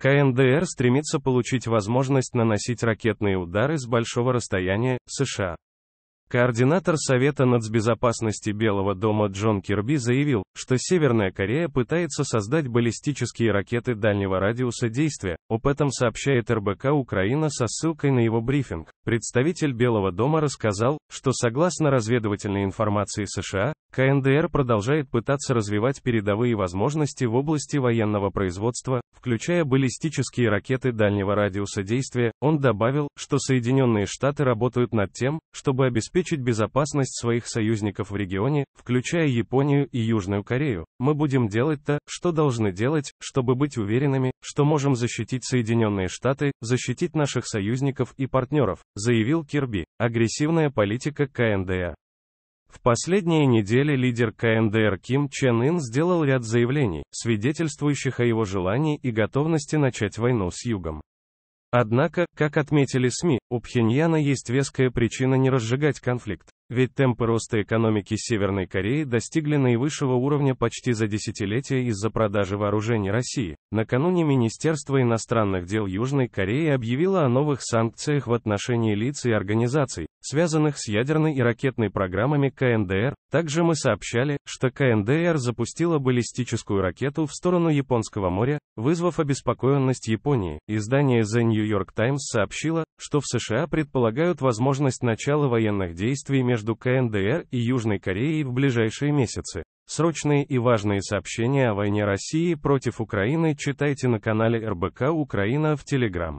КНДР стремится получить возможность наносить ракетные удары с большого расстояния, США. Координатор Совета нацбезопасности Белого дома Джон Кирби заявил, что Северная Корея пытается создать баллистические ракеты дальнего радиуса действия. Об этом сообщает РБК Украина со ссылкой на его брифинг. Представитель Белого дома рассказал, что согласно разведывательной информации США, КНДР продолжает пытаться развивать передовые возможности в области военного производства, включая баллистические ракеты дальнего радиуса действия. Он добавил, что Соединенные Штаты работают над тем, чтобы обеспечить обеспечить безопасность своих союзников в регионе, включая Японию и Южную Корею, мы будем делать то, что должны делать, чтобы быть уверенными, что можем защитить Соединенные Штаты, защитить наших союзников и партнеров, заявил Кирби. Агрессивная политика КНДР. А. В последние недели лидер КНДР Ким Чен Ын сделал ряд заявлений, свидетельствующих о его желании и готовности начать войну с Югом. Однако, как отметили СМИ, у Пхеньяна есть веская причина не разжигать конфликт. Ведь темпы роста экономики Северной Кореи достигли наивысшего уровня почти за десятилетие из-за продажи вооружений России. Накануне Министерство иностранных дел Южной Кореи объявило о новых санкциях в отношении лиц и организаций, связанных с ядерной и ракетной программами КНДР. Также мы сообщали, что КНДР запустила баллистическую ракету в сторону Японского моря, вызвав обеспокоенность Японии. Издание The New York Times сообщило, что в США предполагают возможность начала военных действий между КНДР и Южной Кореей в ближайшие месяцы. Срочные и важные сообщения о войне России против Украины читайте на канале РБК Украина в Телеграм.